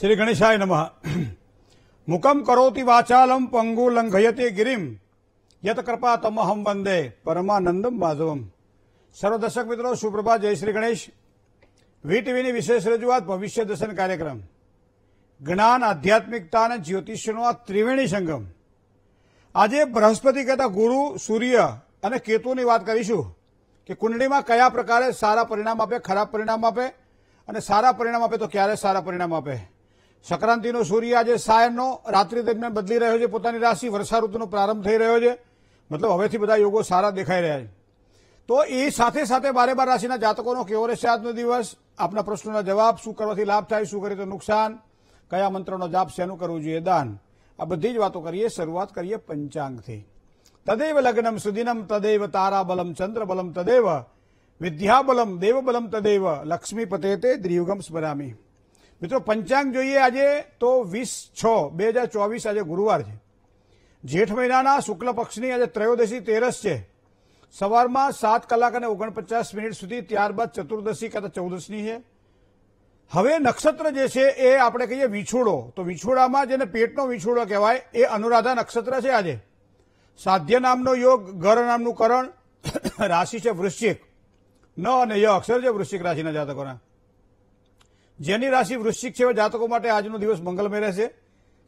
શ્રી ગણેશાય નમઃ મુકમ કરોતિ વાચાલમ પંગુ લંઘયતે ગિરિમ યત કૃપા તમહમ વંદે પરમાનંદમ માધવમ સર્વ દર્શક મિત્રો સુપ્રભા જય શ્રી ગણેશ વી ટીવીની વિશેષ રજૂઆત ભવિષ્ય દર્શન કાર્યક્રમ જ્ઞાન આધ્યાત્મિકતા અને જ્યોતિષનો આ ત્રિવેણી સંગમ આજે બૃહસ્પતિ કહેતા ગુરુ સૂર્ય અને કેતુની વાત કરીશું કે કુંડળીમાં કયા પ્રકારે સારા પરિણામ આપે ખરાબ પરિણામ આપે અને સારા પરિણામ આપે તો ક્યારે સારા પરિણામ આપે शक्रांति नो सूर्य आज सायन नो रात्रि दिने बदली रयो छे પોતાની राशि वर्षा ऋतू नो प्रारंभ थई रयो छे मतलब હવે થી બધા યોગો સારા દેખાઈ રહ્યા છે તો ઈ સાથે સાથે બારે બાર રાશિના જાતકોનો કે ઓરે આજના દિવસ આપના પ્રશ્નોનો જવાબ શું કરવાથી લાભ થાય શું કરવાથી નુકસાન કયા મંત્રનો જાપ શેનું કરવું જોઈએ દાન આ બધી જ વાતો કરીએ શરૂઆત કરીએ પંચાંગ થી તદેવ लग्नं सुदिनं तदेव ताराबलं चंद्रबलं तदेव विद्याबलं देवबलं तदेव लक्ष्मीपतेते द्रीयुगम स्मरामि મિત્રો પંચાંગ જોઈએ આજે તો વીસ છ બે હજાર ચોવીસ આજે ગુરુવાર છે જેઠ મહિનાના શુક્લ પક્ષની આજે ત્રયોદશી તેરસ છે સવારમાં સાત કલાક અને ઓગણપચાસ મિનિટ સુધી ત્યારબાદ ચતુર્દશી કાં તો ચૌદશની છે હવે નક્ષત્ર જે છે એ આપણે કહીએ વિછોડો તો વિછોડામાં જેને પેટનો વિછોડો કહેવાય એ અનુરાધા નક્ષત્ર છે આજે સાધ્ય નામનો યોગ ગર નામનું કરણ રાશિ છે વૃશ્ચિક ન અને ય અક્ષર છે વૃશ્ચિક રાશિના જાતકોના જેની રાશિ વૃશ્ચિક છે જાતકો માટે આજનો દિવસ મંગલમય રહેશે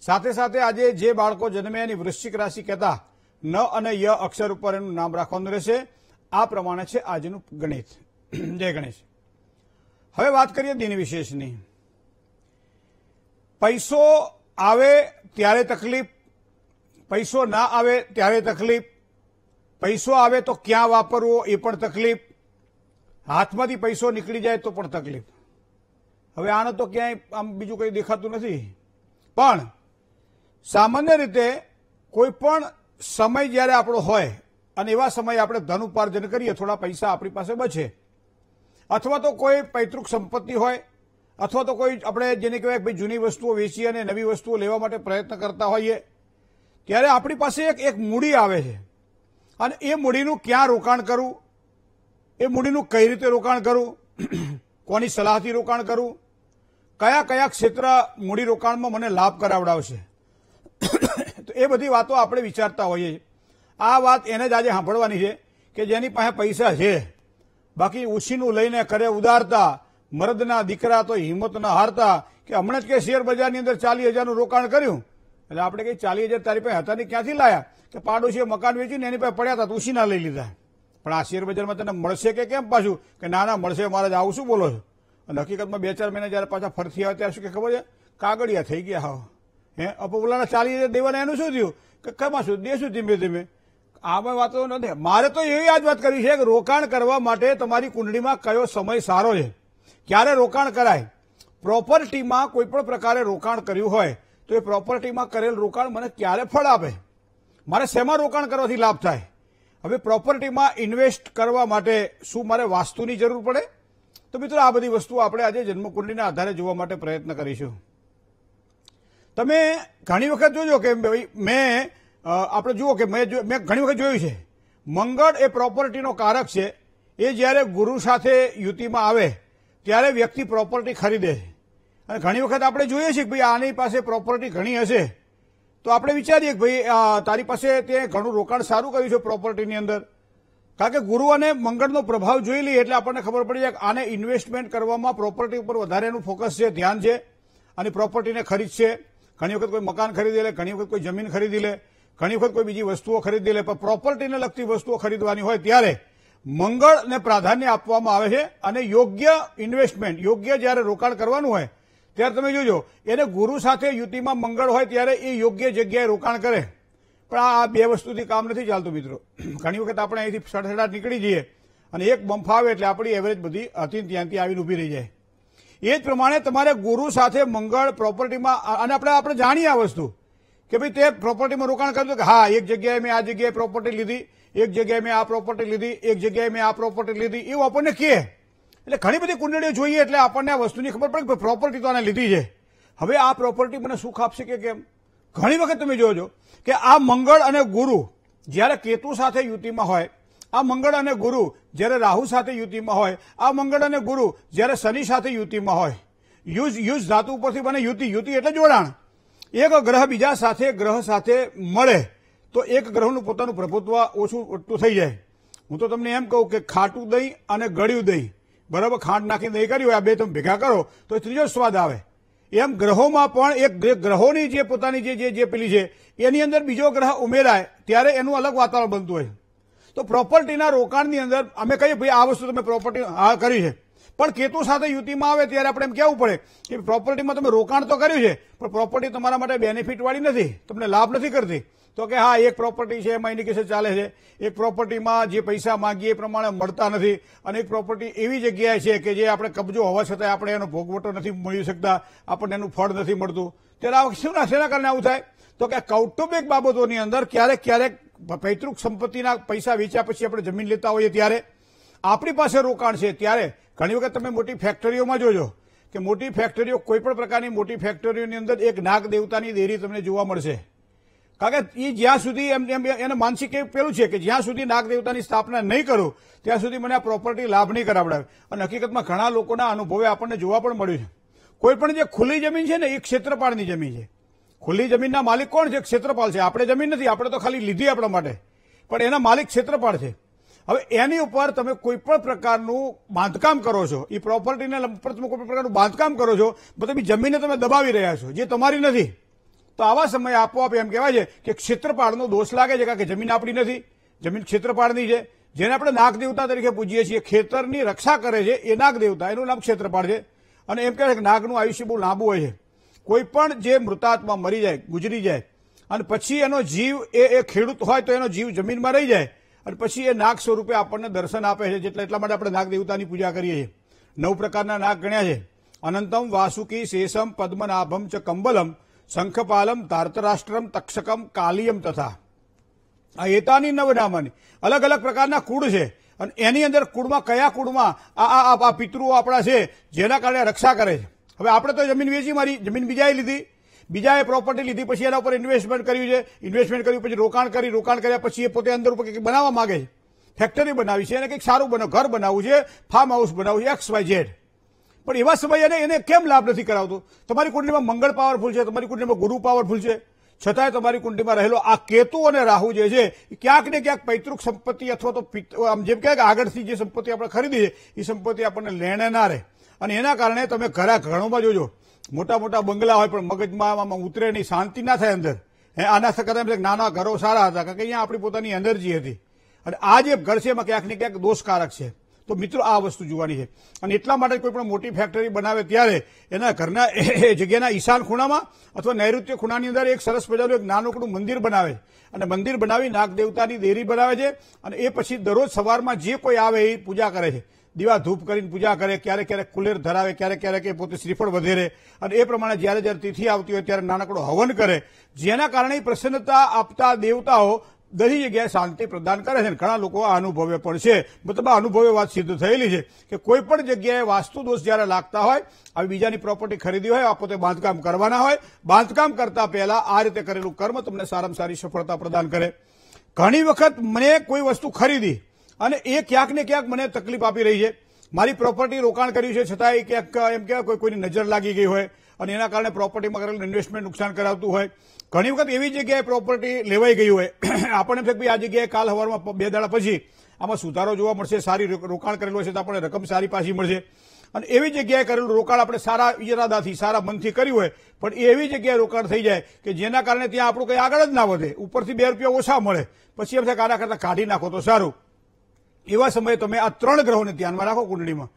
સાથે સાથે આજે જે બાળકો જન્મે એની વૃશ્ચિક રાશિ કહેતા ન અને ય અક્ષર ઉપર એનું નામ રાખવાનું રહેશે આ પ્રમાણે છે આજનું ગણિત જય ગણેશ હવે વાત કરીએ દિન વિશેષની પૈસો આવે ત્યારે તકલીફ પૈસો ના આવે ત્યારે તકલીફ પૈસો આવે તો ક્યાં વાપરવો એ પણ તકલીફ હાથમાંથી પૈસો નીકળી જાય તો પણ તકલીફ હવે આનો તો ક્યાંય આમ બીજું કંઈ દેખાતું નથી પણ સામાન્ય રીતે કોઈ પણ સમય જ્યારે આપણો હોય અને એવા સમયે આપણે ધન ઉપાર્જન કરીએ થોડા પૈસા આપણી પાસે બચે અથવા તો કોઈ પૈતૃક સંપત્તિ હોય અથવા તો કોઈ આપણે જેને કહેવાય ભાઈ જૂની વસ્તુઓ વેચી અને નવી વસ્તુઓ લેવા માટે પ્રયત્ન કરતા હોઈએ ત્યારે આપણી પાસે એક એક મૂડી આવે છે અને એ મૂડીનું ક્યાં રોકાણ કરવું એ મૂડીનું કઈ રીતે રોકાણ કરવું કોની સલાહથી રોકાણ કરવું કયા કયા ક્ષેત્ર મૂડીરોકાણમાં મને લાભ કરાવડાવશે તો એ બધી વાતો આપણે વિચારતા હોઈએ આ વાત એને જ આજે સાંભળવાની છે કે જેની પાસે પૈસા છે બાકી ઉછીનું લઈને કરે ઉદારતા મર્દના દીકરા તો હિંમત ન હારતા કે હમણાં જ કે શેર બજારની અંદર ચાલીસ હજારનું રોકાણ કર્યું એટલે આપણે કઈ ચાલીસ હજાર તારી પાસે હતા ને ક્યાંથી લાયા કે પાડોશીએ મકાન વેચ્યું ને એની પાસે પડ્યા હતા તો ઉછીના લઈ લીધા પણ આ શેર બજારમાં તને મળશે કે કેમ પાછું કે ના ના મળશે મારે જ આવું શું બોલો છો અને હકીકતમાં બે ચાર મહિના જ્યારે પાછા ફરથી આવ્યા ત્યારે શું કે ખબર છે કાગળિયા થઈ ગયા હા હે અપોલાના ચાલી દેવાના એનું શું થયું કે કમા શું શું ધીમે ધીમે આમાં વાતો નથી મારે તો એવી આ વાત કરી છે કે રોકાણ કરવા માટે તમારી કુંડળીમાં કયો સમય સારો છે ક્યારે રોકાણ કરાય પ્રોપર્ટીમાં કોઈ પણ પ્રકારે રોકાણ કર્યું હોય તો એ પ્રોપર્ટીમાં કરેલ રોકાણ મને ક્યારે ફળ આપે મારે શેમાં રોકાણ કરવાથી લાભ થાય હવે પ્રોપર્ટીમાં ઇન્વેસ્ટ કરવા માટે શું મારે વાસ્તુની જરૂર પડે તો મિત્રો આ બધી વસ્તુ આપણે આજે જન્મકુંડલીના આધારે જોવા માટે પ્રયત્ન કરીશું તમે ઘણી વખત જોજો કે મેં આપણે જુઓ કે મેં મેં ઘણી વખત જોયું છે મંગળ એ પ્રોપર્ટીનો કારક છે એ જ્યારે ગુરુ સાથે યુતિમાં આવે ત્યારે વ્યક્તિ પ્રોપર્ટી ખરીદે છે અને ઘણી વખત આપણે જોઈએ છીએ કે ભાઈ આની પાસે પ્રોપર્ટી ઘણી હશે તો આપણે વિચારીએ કે ભાઈ તારી પાસે તે ઘણું રોકાણ સારું કર્યું છે પ્રોપર્ટીની અંદર કારણ કે ગુરુ અને મંગળનો પ્રભાવ જોઈ લઈએ એટલે આપણને ખબર પડી જાય કે આને ઇન્વેસ્ટમેન્ટ કરવામાં પ્રોપર્ટી ઉપર વધારેનું ફોકસ છે ધ્યાન છે અને પ્રોપર્ટીને ખરીદશે ઘણી વખત કોઈ મકાન ખરીદી લે ઘણી વખત કોઈ જમીન ખરીદી લે ઘણી વખત કોઈ બીજી વસ્તુઓ ખરીદી લે પણ પ્રોપર્ટીને લગતી વસ્તુઓ ખરીદવાની હોય ત્યારે મંગળને પ્રાધાન્ય આપવામાં આવે છે અને યોગ્ય ઇન્વેસ્ટમેન્ટ યોગ્ય જ્યારે રોકાણ કરવાનું હોય ત્યારે તમે જોજો એને ગુરુ સાથે યુતિમાં મંગળ હોય ત્યારે એ યોગ્ય જગ્યાએ રોકાણ કરે પણ આ બે વસ્તુથી કામ નથી ચાલતું મિત્રો ઘણી વખત આપણે અહીંથી સડસડાટ નીકળી જઈએ અને એક બંફ એટલે આપણી એવરેજ બધી હતી ત્યાંથી આવીને ઉભી રહી જાય એ જ પ્રમાણે તમારે ગુરુ સાથે મંગળ પ્રોપર્ટીમાં અને આપણે આપણે જાણીએ આ વસ્તુ કે ભાઈ તે પ્રોપર્ટીમાં રોકાણ કરતું કે હા એક જગ્યાએ મેં આ જગ્યાએ પ્રોપર્ટી લીધી એક જગ્યાએ મેં આ પ્રોપર્ટી લીધી એક જગ્યાએ મેં આ પ્રોપર્ટી લીધી એવું આપણને કહે એટલે ઘણી બધી કુંડળીઓ જોઈએ એટલે આપણને આ વસ્તુની ખબર પડે કે પ્રોપર્ટી તો આને લીધી છે હવે આ પ્રોપર્ટી મને સુખ આપશે કે કેમ ઘણી વખત તમે જોજો કે આ મંગળ અને ગુરુ જ્યારે કેતુ સાથે યુતિમાં હોય આ મંગળ અને ગુરુ જ્યારે રાહુ સાથે યુતિમાં હોય આ મંગળ અને ગુરુ જ્યારે શનિ સાથે યુતિમાં હોય યુઝ યુઝ ધાતુ ઉપરથી બને યુતિ યુતિ એટલે જોડાણ એક ગ્રહ બીજા સાથે ગ્રહ સાથે મળે તો એક ગ્રહનું પોતાનું પ્રભુત્વ ઓછું ઓટલું થઈ જાય હું તો તમને એમ કહું કે ખાટું દહીં અને ગળ્યું દહીં બરાબર ખાંડ નાખીને દહીં કર્યું આ બે તમે ભેગા કરો તો ત્રીજો સ્વાદ આવે એમ ગ્રહોમાં પણ એક ગ્રહોની જે પોતાની જે જે પેલી છે એની અંદર બીજો ગ્રહ ઉમેરાય ત્યારે એનું અલગ વાતાવરણ બનતું હોય તો પ્રોપર્ટીના રોકાણની અંદર અમે કહીએ ભાઈ આ વસ્તુ તમે પ્રોપર્ટી હા કરી છે પણ કેતુ સાથે યુતિમાં આવે ત્યારે આપણે એમ કહેવું પડે કે પ્રોપર્ટીમાં તમે રોકાણ તો કર્યું છે પણ પ્રોપર્ટી તમારા માટે બેનિફિટવાળી નથી તમને લાભ નથી કરતી તો કે હા એક પ્રોપર્ટી છે એમાં એની કેસે ચાલે છે એક પ્રોપર્ટીમાં જે પૈસા માંગીએ એ પ્રમાણે મળતા નથી અને એક પ્રોપર્ટી એવી જગ્યાએ છે કે જે આપણે કબજો હોવા છતાં આપણે એનો ભોગવટો નથી મળી શકતા આપણને એનું ફળ નથી મળતું ત્યારે તેના શું શેના કારણે આવું થાય તો કે કૌટુંબિક બાબતોની અંદર ક્યારેક ક્યારેક પૈતૃક સંપત્તિના પૈસા વેચ્યા પછી આપણે જમીન લેતા હોઈએ ત્યારે આપણી પાસે રોકાણ છે ત્યારે ઘણી વખત તમે મોટી ફેક્ટરીઓમાં જોજો કે મોટી ફેક્ટરીઓ કોઈપણ પ્રકારની મોટી ફેક્ટરીઓની અંદર એક નાગ દેવતાની દેરી તમને જોવા મળશે કારણ કે એ જ્યાં સુધી એમ એને માનસિક એ પેલું છે કે જ્યાં સુધી નાગ દેવતાની સ્થાપના નહીં કરો ત્યાં સુધી મને આ પ્રોપર્ટી લાભ નહીં કરાવડાવે અને હકીકતમાં ઘણા લોકોના અનુભવે આપણને જોવા પણ મળ્યું છે કોઈ પણ જે ખુલ્લી જમીન છે ને એ ક્ષેત્રપાળની જમીન છે ખુલ્લી જમીનના માલિક કોણ છે ક્ષેત્રપાલ છે આપણે જમીન નથી આપણે તો ખાલી લીધી આપણા માટે પણ એના માલિક ક્ષેત્રપાળ છે હવે એની ઉપર તમે કોઈ પણ પ્રકારનું બાંધકામ કરો છો એ પ્રોપર્ટીને લંપર તમે કોઈ પ્રકારનું બાંધકામ કરો છો તો તમે જમીનને તમે દબાવી રહ્યા છો જે તમારી નથી તો આવા સમયે આપોઆપ એમ કહેવાય છે કે ક્ષેત્રપાળનો દોષ લાગે છે કારણ કે જમીન આપણી નથી જમીન ક્ષેત્રપાળની છે જેને આપણે નાગ દેવતા તરીકે પૂજીએ છીએ ખેતરની રક્ષા કરે છે એ નાગ દેવતા એનું નામ ક્ષેત્રપાળ છે અને એમ કહેવાય કે નાગનું આયુષ્ય બહુ લાંબુ હોય છે કોઈ પણ જે મૃતાત્મા મરી જાય ગુજરી જાય અને પછી એનો જીવ એ એ ખેડૂત હોય તો એનો જીવ જમીનમાં રહી જાય અને પછી એ નાગ સ્વરૂપે આપણને દર્શન આપે છે જેટલા એટલા માટે આપણે નાગ દેવતાની પૂજા કરીએ છીએ નવ પ્રકારના નાગ ગણ્યા છે અનંતમ વાસુકી શેષમ પદ્મનાભમ ચ કંબલમ શંખપાલમ ધાર્તરાષ્ટ્રમ તક્ષકમ કાલિયમ તથા આ એતાની નવનામાની અલગ અલગ પ્રકારના કુળ છે અને એની અંદર કુળમાં કયા કુળમાં આ આ પિતૃઓ આપણા છે જેના કારણે રક્ષા કરે છે હવે આપણે તો જમીન વેચી મારી જમીન બીજાએ લીધી બીજાએ પ્રોપર્ટી લીધી પછી એના ઉપર ઇન્વેસ્ટમેન્ટ કર્યું છે ઇન્વેસ્ટમેન્ટ કર્યું પછી રોકાણ કરી રોકાણ કર્યા પછી એ પોતે અંદર ઉપર કંઈક બનાવવા માગે છે ફેક્ટરી બનાવી છે એને કંઈક સારું બનાવ ઘર બનાવવું છે ફાર્મ હાઉસ બનાવવું છે એક્સ વાય ઝેડ પણ એવા સમયે એને એને કેમ લાભ નથી કરાવતો તમારી કુંડલીમાં મંગળ પાવરફુલ છે તમારી કુંડલીમાં ગુરુ પાવરફુલ છે છતાંય તમારી કુંડલીમાં રહેલો આ કેતુ અને રાહુ જે છે ક્યાંક ને ક્યાંક પૈતૃક સંપત્તિ અથવા તો આમ જેમ કે આગળથી જે સંપત્તિ આપણે ખરીદી છે એ સંપત્તિ આપણને લેણે ના રહે અને એના કારણે તમે ઘરા ઘણોમાં જોજો મોટા મોટા બંગલા હોય પણ મગજમાં આમાં ઉતરે નહીં શાંતિ ના થાય અંદર આના કરતા એમ નાના ઘરો સારા હતા કારણ કે અહીંયા આપણી પોતાની એનર્જી હતી અને આ જે ઘર છે એમાં ક્યાંક ને ક્યાંક દોષકારક છે તો મિત્રો આ વસ્તુ જોવાની છે અને એટલા માટે કોઈ પણ મોટી ફેક્ટરી બનાવે ત્યારે એના ઘરના જગ્યાના ઈશાન ખૂણામાં અથવા નૈઋત્ય ખૂણાની અંદર એક સરસ મજાનું એક નાનકડું મંદિર બનાવે અને મંદિર બનાવી નાગદેવતાની દેરી બનાવે છે અને એ પછી દરરોજ સવારમાં જે કોઈ આવે એ પૂજા કરે છે દીવા ધૂપ કરીને પૂજા કરે ક્યારેક ક્યારેક કુલેર ધરાવે ક્યારેક ક્યારેક એ પોતે શ્રીફળ વધેરે અને એ પ્રમાણે જ્યારે જ્યારે તિથિ આવતી હોય ત્યારે નાનકડો હવન કરે જેના કારણે પ્રસન્નતા આપતા દેવતાઓ દરેક જગ્યાએ શાંતિ પ્રદાન કરે છે ઘણા લોકો આ અનુભવે પણ છે મતલબ આ અનુભવે વાત સિદ્ધ થયેલી છે કે કોઈ પણ જગ્યાએ વાસ્તુ દોષ જ્યારે લાગતા હોય આવી બીજાની પ્રોપર્ટી ખરીદી હોય આ પોતે બાંધકામ કરવાના હોય બાંધકામ કરતા પહેલા આ રીતે કરેલું કર્મ તમને સારામાં સારી સફળતા પ્રદાન કરે ઘણી વખત મને કોઈ વસ્તુ ખરીદી અને એ ક્યાંક ને ક્યાંક મને તકલીફ આપી રહી છે મારી પ્રોપર્ટી રોકાણ કર્યું છે છતાં એ ક્યાંક એમ કહેવાય કોઈ કોઈની નજર લાગી ગઈ હોય અને એના કારણે પ્રોપર્ટીમાં કરેલું ઇન્વેસ્ટમેન્ટ નુકસાન કરાવતું હોય ઘણી વખત એવી જગ્યાએ પ્રોપર્ટી લેવાઈ ગઈ હોય આપણને એમ આ જગ્યાએ કાલ હવારમાં બે દાડા પછી આમાં સુધારો જોવા મળશે સારી રોકાણ કરેલું હશે તો આપણને રકમ સારી પાછી મળશે અને એવી જગ્યાએ કરેલું રોકાણ આપણે સારા ઇરાદાથી સારા મનથી કર્યું હોય પણ એવી જગ્યાએ રોકાણ થઈ જાય કે જેના કારણે ત્યાં આપણું કંઈ આગળ જ ના વધે ઉપરથી બે રૂપિયા ઓછા મળે પછી એમ થાય આના કરતાં કાઢી નાખો તો સારું એવા સમયે તમે આ ત્રણ ગ્રહોને ધ્યાનમાં રાખો કુંડળીમાં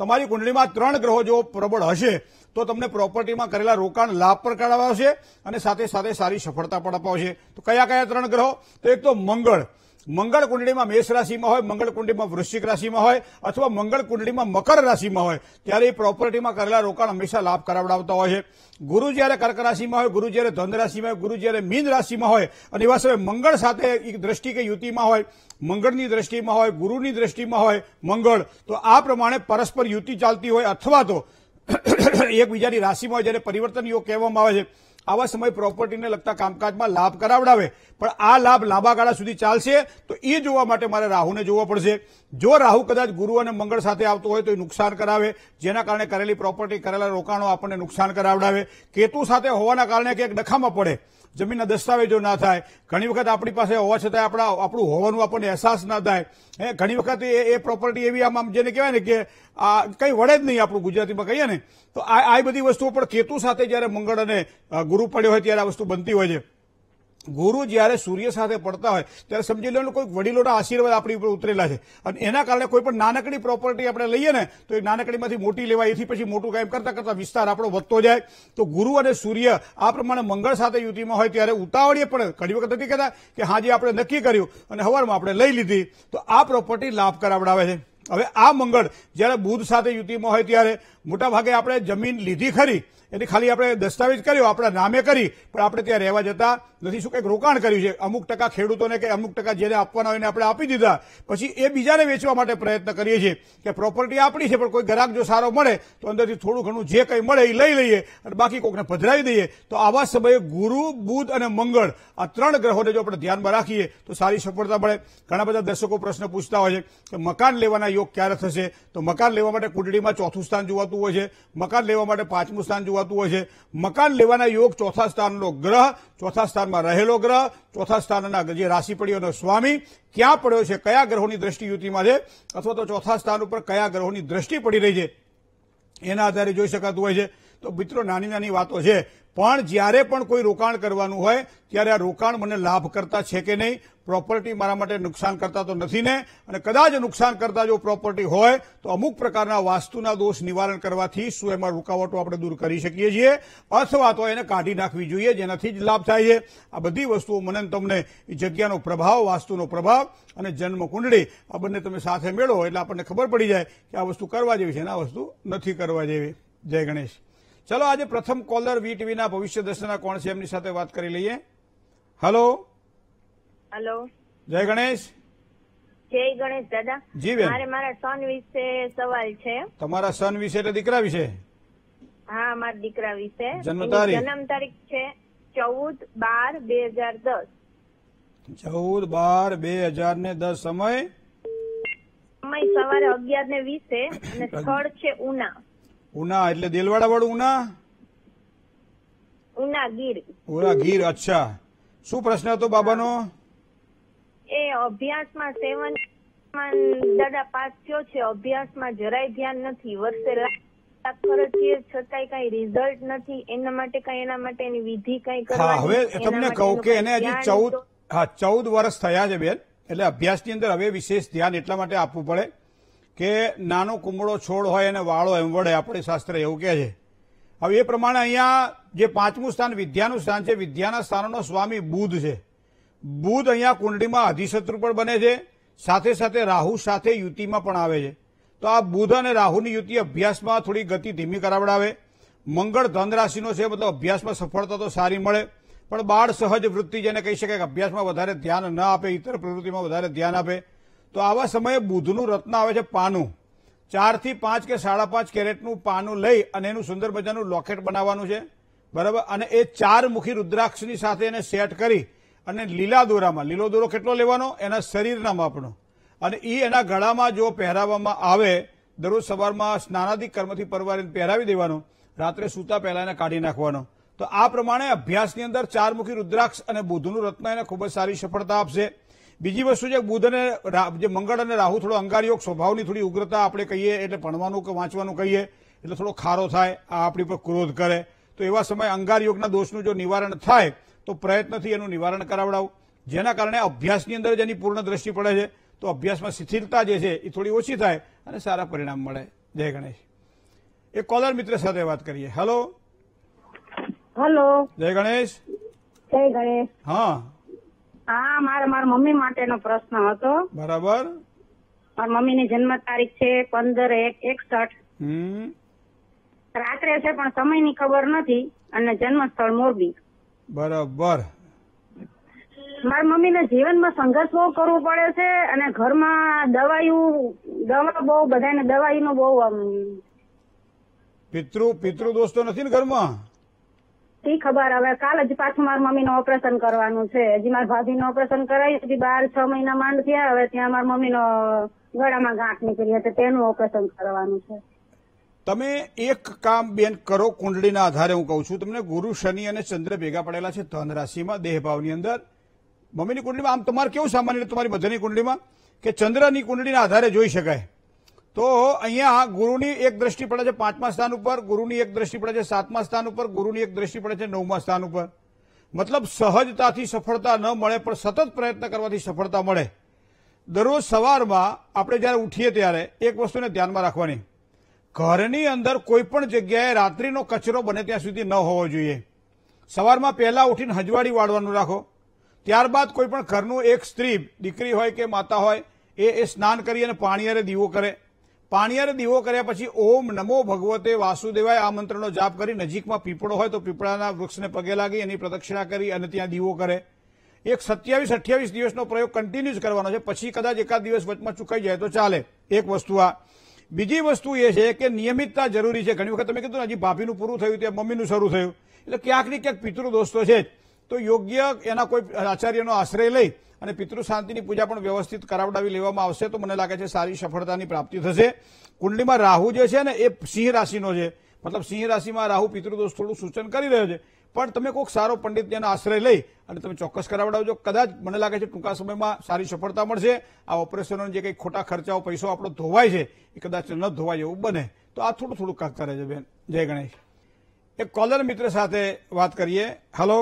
તમારી કુંડળીમાં ત્રણ ગ્રહો જો પ્રબળ હશે તો તમને પ્રોપર્ટીમાં કરેલા રોકાણ લાભ પર કાઢાવશે અને સાથે સાથે સારી સફળતા પણ અપાવશે તો કયા કયા ત્રણ ગ્રહો તો એક તો મંગળ મંગળ કુંડળીમાં મેષ રાશિમાં હોય મંગળ કુંડળીમાં વૃશ્ચિક રાશિમાં હોય અથવા મંગળ કુંડળીમાં મકર રાશિમાં હોય ત્યારે એ પ્રોપર્ટીમાં કરેલા રોકાણ હંમેશા લાભ કરાવડાવતા હોય છે ગુરુ જ્યારે કર્ક રાશિમાં હોય ગુરુ જ્યારે ધન રાશિમાં હોય ગુરુ જ્યારે મીન રાશિમાં હોય અને એવા સમયે મંગળ સાથે દ્રષ્ટિ કે યુતિમાં હોય મંગળની દ્રષ્ટિમાં હોય ગુરુની દ્રષ્ટિમાં હોય મંગળ તો આ પ્રમાણે પરસ્પર યુતિ ચાલતી હોય અથવા તો એકબીજાની રાશિમાં હોય જેને પરિવર્તન યોગ કહેવામાં આવે છે આવા સમય પ્રોપર્ટીને લગતા કામકાજમાં લાભ કરાવડાવે પણ આ લાભ લાંબા ગાળા સુધી ચાલશે તો એ જોવા માટે મારે રાહુને જોવો પડશે જો રાહુ કદાચ ગુરુ અને મંગળ સાથે આવતો હોય તો એ નુકસાન કરાવે જેના કારણે કરેલી પ્રોપર્ટી કરેલા રોકાણો આપણને નુકસાન કરાવડાવે કેતુ સાથે હોવાના કારણે કંઈક એક ડખામાં પડે જમીનના દસ્તાવેજો ના થાય ઘણી વખત આપણી પાસે હોવા છતાં આપણા આપણું હોવાનું આપણને અહેસાસ ના થાય હે ઘણી વખત એ એ પ્રોપર્ટી એવી આમ આમ જેને કહેવાય ને કે આ કંઈ વળે જ નહીં આપણું ગુજરાતીમાં કહીએ ને તો આ આ બધી વસ્તુઓ પણ કેતુ સાથે જ્યારે મંગળ અને ગુરુ પડ્યો હોય ત્યારે આ વસ્તુ બનતી હોય છે ગુરુ જ્યારે સૂર્ય સાથે પડતા હોય ત્યારે સમજી લો કોઈ વડીલોના આશીર્વાદ આપણી ઉપર ઉતરેલા છે અને એના કારણે કોઈ પણ નાનકડી પ્રોપર્ટી આપણે લઈએ ને તો એ નાનકડીમાંથી મોટી લેવા એથી પછી મોટું કામ કરતા કરતા વિસ્તાર આપણો વધતો જાય તો ગુરુ અને સૂર્ય આ પ્રમાણે મંગળ સાથે યુતિમાં હોય ત્યારે ઉતાવળીએ પણ ઘણી વખત નથી કહેતા કે હા જે આપણે નક્કી કર્યું અને હવારમાં આપણે લઈ લીધી તો આ પ્રોપર્ટી લાભ કરાવડાવે છે હવે આ મંગળ જ્યારે બુધ સાથે યુતિમાં હોય ત્યારે મોટાભાગે આપણે જમીન લીધી ખરી એટલે ખાલી આપણે દસ્તાવેજ કર્યો આપણા નામે કરી પણ આપણે ત્યાં રહેવા જતા નથી શું કંઈક રોકાણ કર્યું છે અમુક ટકા ખેડૂતોને કે અમુક ટકા જેને આપવાના હોય આપણે આપી દીધા પછી એ બીજાને વેચવા માટે પ્રયત્ન કરીએ છીએ કે પ્રોપર્ટી આપણી છે પણ કોઈ ગ્રાહક જો સારો મળે તો અંદરથી થોડું ઘણું જે કંઈ મળે એ લઈ લઈએ અને બાકી કોઈકને પધરાવી દઈએ તો આવા સમયે ગુરુ બુધ અને મંગળ આ ત્રણ ગ્રહોને જો આપણે ધ્યાનમાં રાખીએ તો સારી સફળતા મળે ઘણા બધા દર્શકો પ્રશ્ન પૂછતા હોય છે કે મકાન લેવાના યોગ ક્યારે થશે તો મકાન લેવા માટે કુંડળીમાં ચોથું સ્થાન જોવાતું હોય છે મકાન લેવા માટે પાંચમું સ્થાન જોવા થતું છે મકાન લેવાના યોગ ચોથા સ્થાનનો ગ્રહ ચોથા સ્થાનમાં રહેલો ગ્રહ ચોથા સ્થાનના જે રાશિ પડ્યોનો સ્વામી ક્યાં પડ્યો છે કયા ગ્રહોની દ્રષ્ટિ યુતિમાં છે અથવા તો ચોથા સ્થાન ઉપર કયા ગ્રહોની દ્રષ્ટિ પડી રહી છે એના આધારે જોઈ શકાતું હોય છે તો મિત્રો નાની નાની વાતો છે પણ જ્યારે પણ કોઈ રોકાણ કરવાનું હોય ત્યારે આ રોકાણ મને લાભ કરતા છે કે નહીં પ્રોપર્ટી મારા માટે નુકસાન કરતા તો નથી ને અને કદાચ નુકસાન કરતા જો પ્રોપર્ટી હોય તો અમુક પ્રકારના વાસ્તુના દોષ નિવારણ કરવાથી શું એમાં રૂકાવટો આપણે દૂર કરી શકીએ છીએ અથવા તો એને કાઢી નાખવી જોઈએ જેનાથી જ લાભ થાય છે આ બધી વસ્તુઓ મને તમને જગ્યાનો પ્રભાવ વાસ્તુનો પ્રભાવ અને જન્મ કુંડળી આ બંને તમે સાથે મેળવો એટલે આપણને ખબર પડી જાય કે આ વસ્તુ કરવા જેવી છે અને આ વસ્તુ નથી કરવા જેવી જય ગણેશ ચલો આજે પ્રથમ કોલર વી ટીવીના ભવિષ્ય દર્શના કોણ છે એમની સાથે વાત કરી લઈએ હલો હલો જય ગણેશ જય ગણેશ દાદા જી મારે મારા સન વિશે સવાલ છે તમારા સન વિશે એટલે દીકરા વિશે હા મારા દીકરા વિશે જન્મ તારીખ જન્મ તારીખ છે ચૌદ બાર બે હજાર દસ ચૌદ બાર બે હજાર ને દસ સમય સમય સવારે અગિયાર ને વીસે અને સ્થળ છે ઉના ઉના એટલે દેલવાડા વાળું ઉના ઉના ગીર ઉના ગીર અચ્છા શું પ્રશ્ન હતો બાબાનો એ અભ્યાસમાં સેવન દાદા પાસ થયો છે અભ્યાસમાં જરાય ધ્યાન નથી વર્ષે છતાંય કઈ રિઝલ્ટ નથી એના માટે કઈ એના માટે એની વિધિ કઈ કરવા હવે તમને કહું કે ચૌદ હા ચૌદ વર્ષ થયા છે બેન એટલે અભ્યાસ ની અંદર હવે વિશેષ ધ્યાન એટલા માટે આપવું પડે કે નાનો કુંબળો છોડ હોય અને વાળો એમ વડે આપણે શાસ્ત્ર એવું કહે છે હવે એ પ્રમાણે અહીંયા જે પાંચમું સ્થાન વિદ્યાનું સ્થાન છે વિદ્યાના સ્થાનનો સ્વામી બુધ છે બુદ્ધ અહીંયા કુંડળીમાં અધિશત્રુ પણ બને છે સાથે સાથે રાહુ સાથે યુતિમાં પણ આવે છે તો આ બુધ અને રાહુની યુતિ અભ્યાસમાં થોડી ગતિ ધીમી કરાવડાવે મંગળ ધન રાશિનો છે મતલબ અભ્યાસમાં સફળતા તો સારી મળે પણ બાળ સહજ વૃત્તિ જેને કહી શકાય કે અભ્યાસમાં વધારે ધ્યાન ન આપે ઇતર પ્રવૃત્તિમાં વધારે ધ્યાન આપે તો આવા સમયે બુધનું રત્ન આવે છે પાનું ચારથી પાંચ કે સાડા પાંચ કેરેટનું પાનું લઈ અને એનું સુંદર મજાનું લોકેટ બનાવવાનું છે બરાબર અને એ ચાર મુખી રુદ્રાક્ષની સાથે એને સેટ કરી અને લીલા દોરામાં લીલો દોરો કેટલો લેવાનો એના શરીરના માપનો અને એ એના ગળામાં જો પહેરાવવામાં આવે દરરોજ સવારમાં સ્નાનાદિક કર્મથી પરવારીને પહેરાવી દેવાનો રાત્રે સૂતા પહેલા એને કાઢી નાખવાનો તો આ પ્રમાણે અભ્યાસની અંદર ચારમુખી રુદ્રાક્ષ અને બુધનું રત્ન એને ખૂબ જ સારી સફળતા આપશે બીજી વસ્તુ છે બુધ અને જે મંગળ અને રાહુ થોડો અંગારયોગ સ્વભાવની થોડી ઉગ્રતા આપણે કહીએ એટલે ભણવાનું કે વાંચવાનું કહીએ એટલે થોડો ખારો થાય આ આપણી પર ક્રોધ કરે તો એવા સમયે અંગારયોગના દોષનું જો નિવારણ થાય તો પ્રયત્નથી એનું નિવારણ કરાવડાવું જેના કારણે અભ્યાસની અંદર જ એની પૂર્ણ દ્રષ્ટિ પડે છે તો અભ્યાસમાં શિથિલતા જે છે એ થોડી ઓછી થાય અને સારા પરિણામ મળે જય ગણેશ એક કોલર મિત્ર સાથે વાત કરીએ હેલો હેલો જય ગણેશ જય ગણેશ હા હા મારે મારા મમ્મી માટેનો પ્રશ્ન હતો બરાબર મારા મમ્મીની જન્મ તારીખ છે પંદર એક એકસઠ રાત્રે છે પણ સમયની ખબર નથી અને જન્મ સ્થળ મોરબી બરાબર મારા મમ્મીને જીવનમાં સંઘર્ષ બહુ કરવો પડે છે અને ઘરમાં દવાયું દવા બહુ બધાને નો બહુ પિતૃ પિતૃ દોષ નથી ને ઘરમાં ઈ ખબર હવે કાલ જ પાછું મમ્મી નું ઓપરેશન કરવાનું છે હજી મારા ભાભી નું ઓપરેશન કરાય હજી બાર છ મહિના માંડ થયા હવે ત્યાં મારા મમ્મી મમ્મીનો ગળામાં ગાંઠ નીકળી હતી તેનું ઓપરેશન કરવાનું છે તમે એક કામ બેન કરો કુંડળીના આધારે હું કહું છું તમને ગુરુ શનિ અને ચંદ્ર ભેગા પડેલા છે ધન રાશિમાં દેહભાવની અંદર મમ્મીની કુંડળીમાં આમ તમારે કેવું સામાન્ય તમારી બધાની કુંડળીમાં કે ચંદ્રની કુંડળીના આધારે જોઈ શકાય તો અહીંયા ગુરુની એક દ્રષ્ટિ પડે છે પાંચમા સ્થાન ઉપર ગુરુની એક દ્રષ્ટિ પડે છે સાતમા સ્થાન ઉપર ગુરુની એક દ્રષ્ટિ પડે છે નવમા સ્થાન ઉપર મતલબ સહજતાથી સફળતા ન મળે પણ સતત પ્રયત્ન કરવાથી સફળતા મળે દરરોજ સવારમાં આપણે જ્યારે ઉઠીએ ત્યારે એક વસ્તુને ધ્યાનમાં રાખવાની ઘરની અંદર કોઈ પણ જગ્યાએ રાત્રિનો કચરો બને ત્યાં સુધી ન હોવો જોઈએ સવારમાં પહેલાં ઉઠીને હજવાડી વાળવાનું રાખો ત્યારબાદ કોઈ પણ ઘરનું એક સ્ત્રી દીકરી હોય કે માતા હોય એ સ્નાન કરી અને પાણી અરે દીવો કરે પાણીયારે દીવો કર્યા પછી ઓમ નમો ભગવતે વાસુદેવાય આ મંત્રનો જાપ કરી નજીકમાં પીપળો હોય તો પીપળાના વૃક્ષને પગે લાગી એની પ્રદક્ષિણા કરી અને ત્યાં દીવો કરે એક સત્યાવીસ અઠ્યાવીસ દિવસનો પ્રયોગ કન્ટિન્યુઝ કરવાનો છે પછી કદાચ એકાદ દિવસ વચમાં ચૂકાઈ જાય તો ચાલે એક વસ્તુ આ બીજી વસ્તુ એ છે કે નિયમિતતા જરૂરી છે ઘણી વખત તમે કીધું ને હજી ભાભીનું પૂરું થયું ત્યાં મમ્મીનું શરૂ થયું એટલે ક્યાંક ને ક્યાંક પિતૃ દોસ્તો છે તો યોગ્ય એના કોઈ આચાર્યનો આશ્રય લઈ અને પિતૃ શાંતિની પૂજા પણ વ્યવસ્થિત કરાવડાવી લેવામાં આવશે તો મને લાગે છે સારી સફળતાની પ્રાપ્તિ થશે કુંડલીમાં રાહુ જે છે ને એ સિંહ રાશિનો છે મતલબ સિંહ રાશિમાં રાહુ પિતૃદોષ થોડું સૂચન કરી રહ્યો છે પણ તમે કોઈક સારો પંડિત એનો આશ્રય લઈ અને તમે ચોક્કસ કરાવડાવજો કદાચ મને લાગે છે ટૂંકા સમયમાં સારી સફળતા મળશે આ ઓપરેશનનો જે કંઈ ખોટા ખર્ચાઓ પૈસો આપણો ધોવાય છે એ કદાચ ન ધોવાય એવું બને તો આ થોડું થોડું કાક કરે છે બેન જય ગણેશ એક કોલર મિત્ર સાથે વાત કરીએ હલો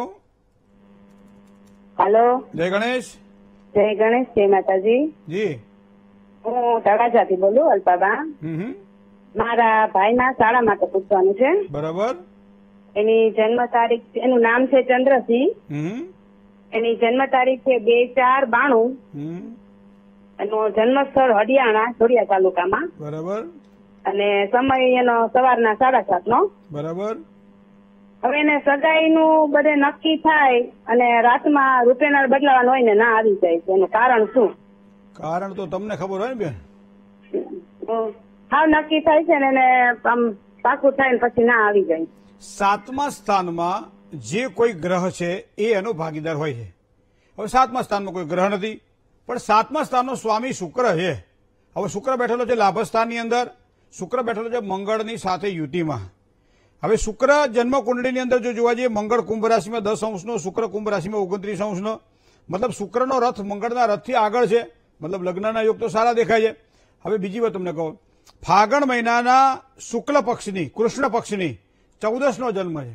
હલો જય ગણેશ જય ગણેશ જય માતાજી જી હું તળાજાથી બોલું અલ્પાબા મારા ભાઈના શાળા માટે પૂછવાનું છે બરાબર એની જન્મ તારીખ એનું નામ છે ચંદ્રસિંહ એની જન્મ તારીખ છે બે ચાર બાણું એનું જન્મ સ્થળ હરિયાણા જોડિયા તાલુકામાં બરાબર અને સમય એનો સવારના સાડા સાત નો બરાબર હવે એને સગાઈ નું બધે નક્કી થાય અને રાતમાં રૂપેનાર બદલાવાનું હોય ને ના આવી જાય છે એનું કારણ શું કારણ તો તમને ખબર હોય ને બેન હાવ નક્કી થાય છે ને એને આમ પાકું થાય ને પછી ના આવી જાય સાતમા સ્થાનમાં જે કોઈ ગ્રહ છે એ એનો ભાગીદાર હોય છે હવે સાતમા સ્થાનમાં કોઈ ગ્રહ નથી પણ સાતમા સ્થાનનો સ્વામી શુક્ર છે હવે શુક્ર બેઠેલો છે લાભસ્થાનની અંદર શુક્ર બેઠેલો છે મંગળની સાથે યુતિમાં હવે શુક્ર જન્મ કુંડળીની અંદર જો જોવા જઈએ મંગળ કુંભ રાશિમાં દસ અંશનો શુક્ર કુંભ રાશિમાં ઓગણત્રીસ અંશનો મતલબ શુક્રનો રથ મંગળના રથથી આગળ છે મતલબ લગ્નના યોગ તો સારા દેખાય છે હવે બીજી વાત તમને કહું ફાગણ મહિનાના શુક્લ પક્ષની કૃષ્ણ પક્ષની ચૌદસનો જન્મ છે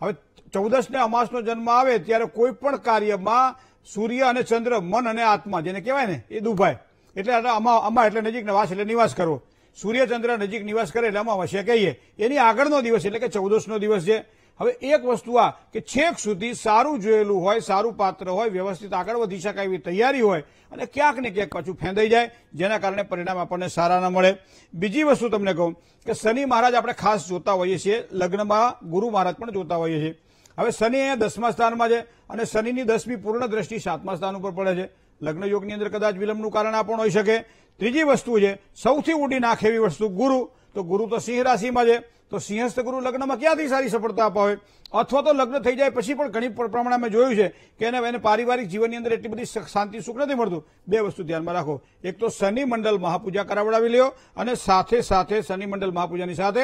હવે ચૌદસને અમાસનો જન્મ આવે ત્યારે કોઈ પણ કાર્યમાં સૂર્ય અને ચંદ્ર મન અને આત્મા જેને કહેવાય ને એ દુભાય એટલે અમા અમા એટલે નજીક વાસ એટલે નિવાસ કરવો સૂર્યચંદ્ર નજીક નિવાસ કરે એટલે વશે કહીએ એની આગળનો દિવસ એટલે કે ચૌદસનો દિવસ છે હવે એક વસ્તુ આ કે છેક સુધી સારું જોયેલું હોય સારું પાત્ર હોય વ્યવસ્થિત આગળ વધી શકાય એવી તૈયારી હોય અને ક્યાંક ને ક્યાંક પાછું ફેંદાઈ જાય જેના કારણે પરિણામ આપણને સારા ન મળે બીજી વસ્તુ તમને કહું કે શનિ મહારાજ આપણે ખાસ જોતા હોઈએ છીએ લગ્નમાં ગુરુ મહારાજ પણ જોતા હોઈએ છીએ હવે શનિ અહીંયા દસમા સ્થાનમાં છે અને શનિની દસમી પૂર્ણ દ્રષ્ટિ સાતમા સ્થાન ઉપર પડે છે લગ્ન યોગની અંદર કદાચ વિલંબનું કારણ આ પણ હોઈ શકે ત્રીજી વસ્તુ છે સૌથી ઊંડી નાખે એવી વસ્તુ ગુરુ તો ગુરુ તો સિંહ રાશિમાં છે તો સિંહસ્થ ગુરુ લગ્નમાં ક્યાંથી સારી સફળતા અપાવે અથવા તો લગ્ન થઈ જાય પછી પણ ઘણી પ્રમાણે અમે જોયું છે કે એને એને પારિવારિક જીવનની અંદર એટલી બધી શાંતિ સુખ નથી મળતું બે વસ્તુ ધ્યાનમાં રાખો એક તો શનિ મંડળ મહાપૂજા કરાવડાવી લ્યો અને સાથે સાથે શનિ મંડળ મહાપૂજાની સાથે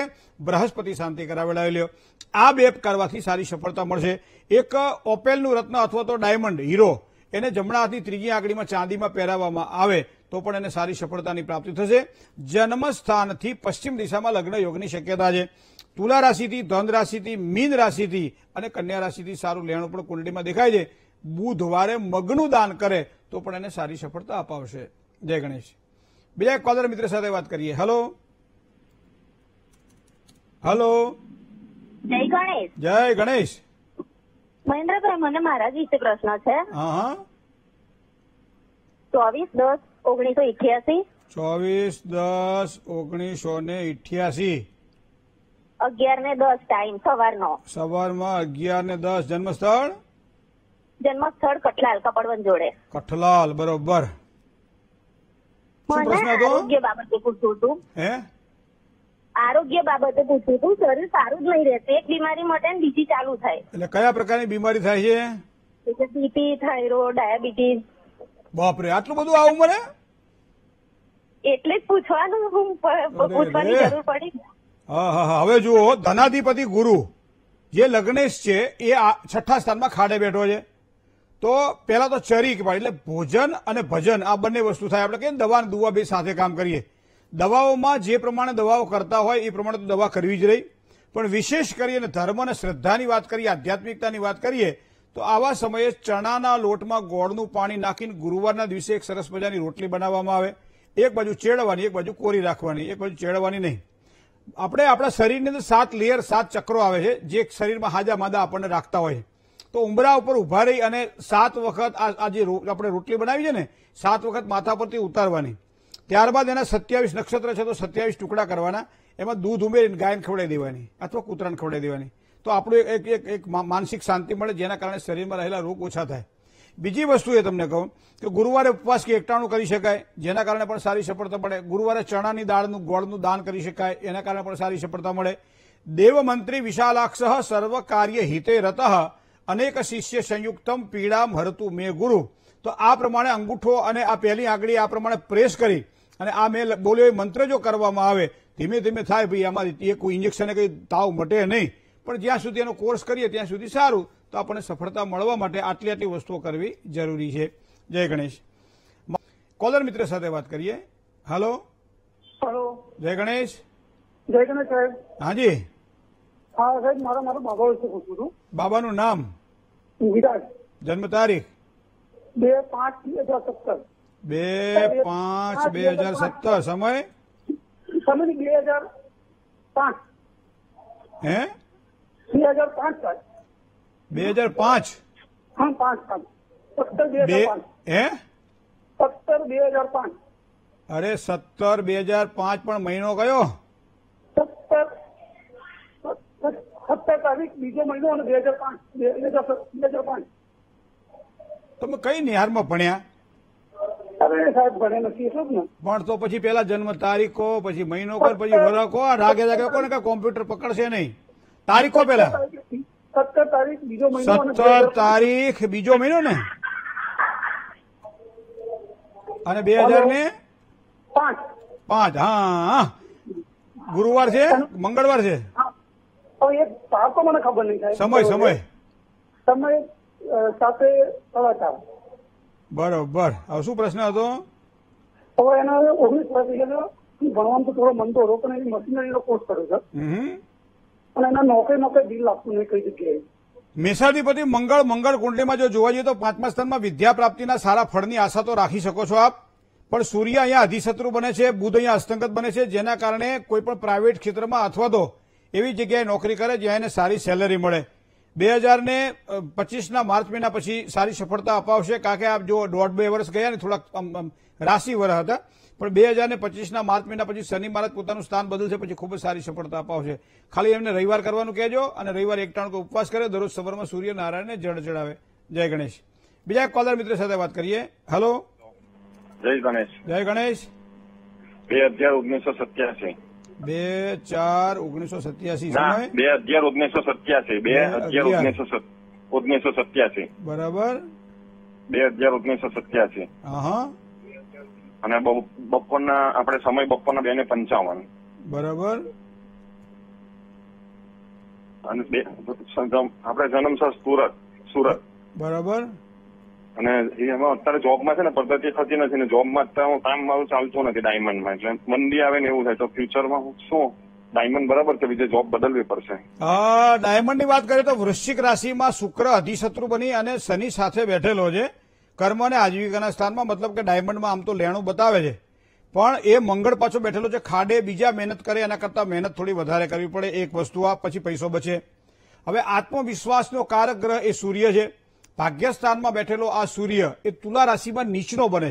બૃહસ્પતિ શાંતિ કરાવડાવી લ્યો આ બે કરવાથી સારી સફળતા મળશે એક ઓપેલનું રત્ન અથવા તો ડાયમંડ હીરો એને જમણા હાથની ત્રીજી આંગળીમાં ચાંદીમાં પહેરાવવામાં આવે તો પણ એને સારી સફળતાની પ્રાપ્તિ થશે જન્મસ્થાનથી પશ્ચિમ દિશામાં લગ્ન યોગની શક્યતા છે તુલા રાશિથી ધન રાશિથી મીન રાશિથી અને કન્યા રાશિથી સારું લેણું પણ કુંડળીમાં દેખાય છે બુધવારે મગનું દાન કરે તો પણ એને સારી સફળતા અપાવશે જય ગણેશ બીજા કોલર મિત્ર સાથે વાત કરીએ હલો હલો જય ગણેશ જય ગણેશ મહેન્દ્રભાઈ મને મહારાજ વિશે પ્રશ્ન છે ચોવીસ દસ ઓગણીસો ઇઠ્યાસી ચોવીસ દસ ઓગણીસો ને ઇઠ્યાસી અગિયાર ને દસ ટાઈમ સવારનો સવારમાં અગિયાર ને દસ જન્મસ્થળ જન્મસ્થળ કઠલાલ કપડવન જોડે કઠલાલ બરોબર આરોગ્ય બાબતે પૂછ્યું હતું હે આરોગ્ય બાબતે પૂછ્યું હતું શરીર સારું જ નહીં રહેશે એક બીમારી માટે બીજી ચાલુ થાય એટલે કયા પ્રકારની બીમારી થાય છે બીપી થાઈરોડ ડાયાબિટીસ બાપરે આટલું બધું આવું ઉંમરે એટલે જ પૂછવાનું હું પૂછવાની જરૂર પડી હવે જુઓ ધનાધિપતિ ગુરુ જે લગ્નેશ છે એ છઠ્ઠા સ્થાનમાં ખાડે બેઠો છે તો પહેલા તો ચરી એટલે ભોજન અને ભજન આ બંને વસ્તુ થાય આપણે કે દવા અને દુવા બે સાથે કામ કરીએ દવાઓમાં જે પ્રમાણે દવાઓ કરતા હોય એ પ્રમાણે તો દવા કરવી જ રહી પણ વિશેષ કરીને ધર્મ અને શ્રદ્ધાની વાત કરીએ આધ્યાત્મિકતાની વાત કરીએ તો આવા સમયે ચણાના લોટમાં ગોળનું પાણી નાખીને ગુરુવારના દિવસે એક સરસ મજાની રોટલી બનાવવામાં આવે એક બાજુ ચેડવાની એક બાજુ કોરી રાખવાની એક બાજુ ચેડવાની નહીં આપણે આપણા શરીરની અંદર સાત લેયર સાત ચક્રો આવે છે જે શરીરમાં હાજા માદા આપણને રાખતા હોય તો ઉંબરા ઉપર ઉભા રહી અને સાત વખત આ જે આપણે રોટલી બનાવી છે ને સાત વખત માથા પરથી ઉતારવાની ત્યારબાદ એના સત્યાવીસ નક્ષત્ર છે તો સત્યાવીસ ટુકડા કરવાના એમાં દૂધ ઉમેરીને ગાયને ખવડાવી દેવાની અથવા કૂતરાને ખવડાવી દેવાની તો આપણું એક એક માનસિક શાંતિ મળે જેના કારણે શરીરમાં રહેલા રોગ ઓછા થાય બીજી વસ્તુ એ તમને કહું કે ગુરુવારે ઉપવાસ કે એકટાણું કરી શકાય જેના કારણે પણ સારી સફળતા મળે ગુરુવારે ચણાની દાળનું ગોળનું દાન કરી શકાય એના કારણે પણ સારી સફળતા મળે દેવમંત્રી વિશાલાક્ષ સર્વ કાર્ય હિતે રત અનેક શિષ્ય સંયુક્તમ પીડામ હરતું મે ગુરુ તો આ પ્રમાણે અંગૂઠો અને આ પહેલી આંગળી આ પ્રમાણે પ્રેસ કરી અને આ મેં બોલ્યો એ મંત્ર જો કરવામાં આવે ધીમે ધીમે થાય ભાઈ અમારી એ કોઈ ઇન્જેક્શન કંઈ તાવ મટે નહીં પણ જ્યાં સુધી એનો કોર્સ કરીએ ત્યાં સુધી સારું તો આપણને સફળતા મળવા માટે આટલી આટલી વસ્તુઓ કરવી જરૂરી છે જય ગણેશ કોલર મિત્ર સાથે વાત કરીએ હલો હલો જય ગણેશ જય ગણેશ સાહેબ હાજી હા સાહેબ મારા મારા બાબા વિશે પૂછું છું બાબાનું નામ વિરાજ જન્મ તારીખ બે પાંચ બે હજાર સત્તર બે પાંચ બે હજાર સત્તર સમય સમય બે હજાર પાંચ હે બે હજાર પાંચ બે હજાર પાંચ હા પાંચ સત્તર બે હે સત્તર બે હજાર પાંચ અરે સત્તર બે હજાર પાંચ પણ મહિનો કયો સત્તર સત્તર તારીખ બીજો મહિનો અને બે હજાર પાંચ બે હજાર પાંચ તમે કઈ નિહારમાં ભણ્યા સાહેબ ને પણ તો પછી પેલા જન્મ તારીખો પછી મહિનો કર પછી વરખો રાગે રાગે કોને કઈ કોમ્પ્યુટર પકડશે નહીં તારીખો પેલા સત્તર તારીખ બીજો મહિનો તારીખ બીજો મહિનો ને અને બે હજાર ને પાંચ હા ગુરુવાર છે મંગળવાર છે તો મને ખબર નહીં સમય સમય સમય સાથે સવા બરોબર હવે શું પ્રશ્ન હતો હવે એના ઓગણીસ વર્ષ ભણવાનું તો થોડો મનતો હતો પણ એની મશીનરીનો કોર્સ કર્યો છે પણ એના નોકે નોકે બિલ આપવું નહીં કઈ જગ્યાએ મેષાધિપતિ મંગળ મંગળ કુંડલીમાં જો જોવા જઈએ તો પાંચમા સ્થાનમાં વિદ્યા પ્રાપ્તિના સારા ફળની આશા તો રાખી શકો છો આપ પણ સૂર્ય અહીંયા અધિશત્રુ બને છે બુધ અહીંયા હસ્તંગત બને છે જેના કારણે કોઈ પણ પ્રાઇવેટ ક્ષેત્રમાં અથવા તો એવી જગ્યાએ નોકરી કરે જ્યાં એને સારી સેલેરી મળે બે હજાર ને પચીસના માર્ચ મહિના પછી સારી સફળતા અપાવશે કારણ કે આપ જો દોઢ બે વર્ષ ગયા ને થોડાક રાશિ વર હતા પણ બે હજાર ને પચીસના માર્ચ મહિના પછી શનિ મહારાજ પોતાનું સ્થાન બદલશે પછી ખૂબ જ સારી સફળતા અપાવશે ખાલી એમને રવિવાર કરવાનું કહેજો અને રવિવાર એકટાણું કે ઉપવાસ કરે દરરોજ સવારમાં સૂર્યનારાયણને જળ ચડાવે જય ગણેશ બીજા એક કોલર મિત્ર સાથે વાત કરીએ હેલો જય ગણેશ જય ગણેશ બે અગિયાર ઓગણીસો સત્યાસી બે ચાર ઓગણીસો સત્યાસી બે અગિયાર ઓગણીસો સત્યાસી બે અગિયાર ઓગણીસો ઓગણીસો સત્યાસી બરાબર બે અગિયાર ઓગણીસો સત્યાસી હા અને બપોરના આપણે સમય બપોરના બે ને પંચાવન બરાબર અને બે આપણે જન્મ સર સુરત સુરત બરાબર અને એમાં અત્યારે જોબમાં છે ને પદ્ધતિ થતી નથી ને જોબમાં અત્યારે હું કામ મારું ચાલતું નથી ડાયમંડમાં એટલે મંદી આવે ને એવું થાય તો ફ્યુચરમાં હું શું ડાયમંડ બરાબર છે બીજે જોબ બદલવી પડશે હા ડાયમંડની વાત કરીએ તો વૃશ્ચિક રાશિમાં શુક્ર અધિશત્રુ બની અને શનિ સાથે બેઠેલો છે કર્મ અને આજીવિકાના સ્થાનમાં મતલબ કે ડાયમંડમાં આમ તો લેણું બતાવે છે પણ એ મંગળ પાછો બેઠેલો છે ખાડે બીજા મહેનત કરે એના કરતાં મહેનત થોડી વધારે કરવી પડે એક વસ્તુ આ પછી પૈસો બચે હવે આત્મવિશ્વાસનો કારક ગ્રહ એ સૂર્ય છે ભાગ્યસ્થાનમાં બેઠેલો આ સૂર્ય એ તુલા રાશિમાં નીચનો બને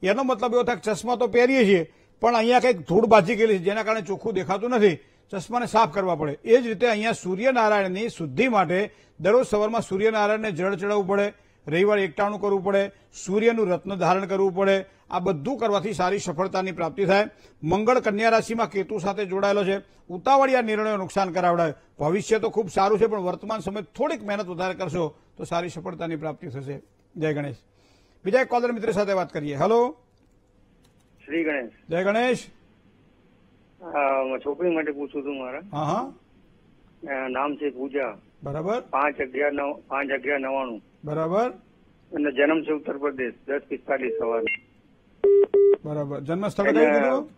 છે એનો મતલબ એવો થાય ચશ્મા તો પહેરીએ છીએ પણ અહીંયા કંઈક ધૂળ ભાજી ગયેલી છે જેના કારણે ચોખ્ખું દેખાતું નથી ચશ્માને સાફ કરવા પડે એ જ રીતે અહીંયા સૂર્યનારાયણની શુદ્ધિ માટે દરરોજ સવારમાં સૂર્યનારાયણને જળ ચડાવવું પડે રવિવાર એકટાણું કરવું પડે સૂર્યનું રત્ન ધારણ કરવું પડે આ બધું કરવાથી સારી સફળતાની પ્રાપ્તિ થાય મંગળ કન્યા રાશિમાં કેતુ સાથે જોડાયેલો છે ઉતાવળિયા નિર્ણયો નુકસાન કરાવડાય ભવિષ્ય તો ખૂબ સારું છે પણ વર્તમાન સમય થોડીક મહેનત વધારે કરશો તો સારી સફળતાની પ્રાપ્તિ થશે જય ગણેશ બીજા એક કોલર મિત્ર સાથે વાત કરીએ હેલો શ્રી ગણેશ જય ગણેશ છોકરી માટે પૂછું છું મારા હા હા નામ છે પૂજા બરાબર પાંચ અગિયાર પાંચ અગિયાર નવાણું બરાબર અને જન્મ છે ઉત્તર પ્રદેશ દસ પિસ્તાલીસ સવારે બરાબર જન્મ સ્થળ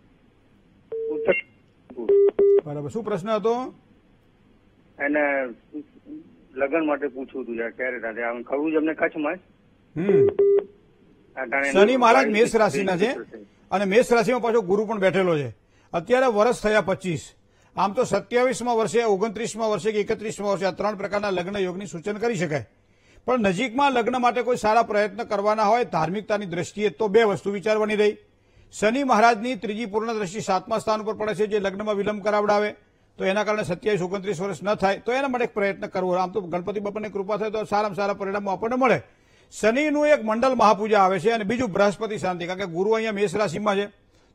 બરાબર શું પ્રશ્ન હતો એને લગ્ન માટે પૂછવું હતું યાર ક્યારે સાથે આમ ખરું જ અમને કચ્છમાં જ શનિ મહારાજ મેષ રાશિના છે અને મેષ રાશિમાં પાછો ગુરુ પણ બેઠેલો છે અત્યારે વર્ષ થયા પચીસ આમ તો સત્યાવીસમાં વર્ષે ઓગણત્રીસમાં વર્ષે કે એકત્રીસમાં વર્ષે આ ત્રણ પ્રકારના લગ્ન યોગની સૂચન કરી શકાય પણ નજીકમાં લગ્ન માટે કોઈ સારા પ્રયત્ન કરવાના હોય ધાર્મિકતાની દ્રષ્ટિએ તો બે વસ્તુ વિચારવાની રહી શનિ મહારાજની ત્રીજી પૂર્ણ દ્રષ્ટિ સાતમા સ્થાન ઉપર પડે છે જે લગ્નમાં વિલંબ કરાવડાવે તો એના કારણે સત્યાવીસ ઓગણત્રીસ વર્ષ ન થાય તો એના માટે એક પ્રયત્ન કરવો આમ તો ગણપતિ બાપાની કૃપા થાય તો સારામાં સારા પરિણામો આપણને મળે શનિનું એક મંડલ મહાપૂજા આવે છે અને બીજું બૃહસ્પતિ શાંતિ કારણ કે ગુરુ અહીંયા મેષ રાશિમાં છે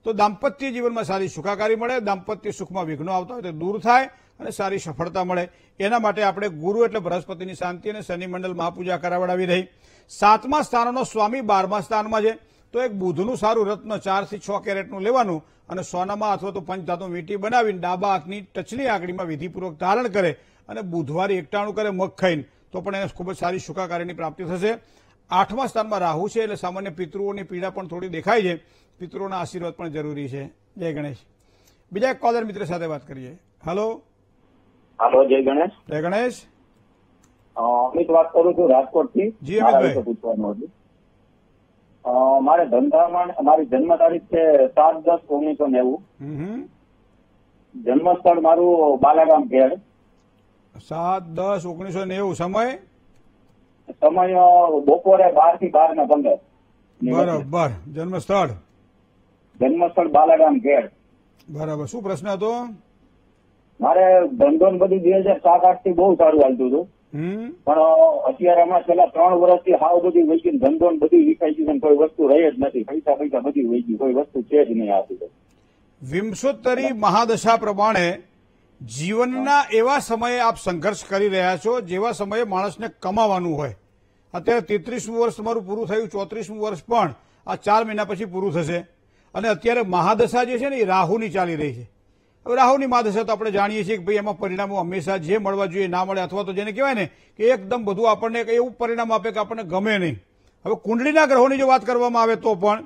તો દાંપત્ય જીવનમાં સારી સુખાકારી મળે દાંપત્ય સુખમાં વિઘ્નો આવતા હોય તો દૂર થાય અને સારી સફળતા મળે એના માટે આપણે ગુરુ એટલે બૃહસ્પતિની શાંતિ અને શનિમંડળ મહાપૂજા કરાવડાવી રહી સાતમા સ્થાનનો સ્વામી બારમા સ્થાનમાં છે તો એક બુધનું સારું રત્ન ચારથી છ કેરેટનું લેવાનું અને સોનામાં અથવા તો પંચધાતુ મીઠી બનાવીને ડાબા હાથની ટચની આંગળીમાં વિધિપૂર્વક ધારણ કરે અને બુધવારે એકટાણું કરે મગ ખાઈને તો પણ એને ખૂબ જ સારી સુખાકારીની પ્રાપ્તિ થશે આઠમા સ્થાનમાં રાહુ છે એટલે સામાન્ય પિતૃઓની પીડા પણ થોડી દેખાય છે પિતૃઓના આશીર્વાદ પણ જરૂરી છે જય ગણેશ બીજા એક કોલર મિત્ર સાથે વાત કરીએ હલો હાલો જય ગણેશ જય ગણેશ અમિત વાત કરું છું રાજકોટથી જી મારે ધંધામાં મારી જન્મ તારીખ છે સાત દસ ઓગણીસો નેવું જન્મ સ્થળ મારું બાલાગામ ખેડ સાત દસ ઓગણીસો નેવું સમય સમય બપોરે બાર થી બાર ને પંદર બરાબર જન્મ સ્થળ જન્મ સ્થળ બાલાગામ ખેડ બરાબર શું પ્રશ્ન હતો મારે ધંધો ને બધું બે હજાર સાત આઠ થી બહુ સારું હાલતું હતું પણ અત્યારે આમાં છેલ્લા ત્રણ વર્ષથી હાવ બધી વહી ગયું ધંધો બધી વિકાઈ ગયું કોઈ વસ્તુ રહી જ નથી પૈસા પૈસા બધી વહી ગયું કોઈ વસ્તુ છે જ નહીં આવતી વિંશોત્તરી મહાદશા પ્રમાણે જીવનના એવા સમયે આપ સંઘર્ષ કરી રહ્યા છો જેવા સમયે માણસને કમાવાનું હોય અત્યારે તેત્રીસમું વર્ષ તમારું પૂરું થયું ચોત્રીસમું વર્ષ પણ આ ચાર મહિના પછી પૂરું થશે અને અત્યારે મહાદશા જે છે ને એ રાહુની ચાલી રહી છે હવે રાહુલની માત હશે તો આપણે જાણીએ છીએ કે ભાઈ એમાં પરિણામો હંમેશા જે મળવા જોઈએ ના મળે અથવા તો જેને કહેવાય ને કે એકદમ બધું આપણને એવું પરિણામ આપે કે આપણને ગમે નહીં હવે કુંડળીના ગ્રહોની જો વાત કરવામાં આવે તો પણ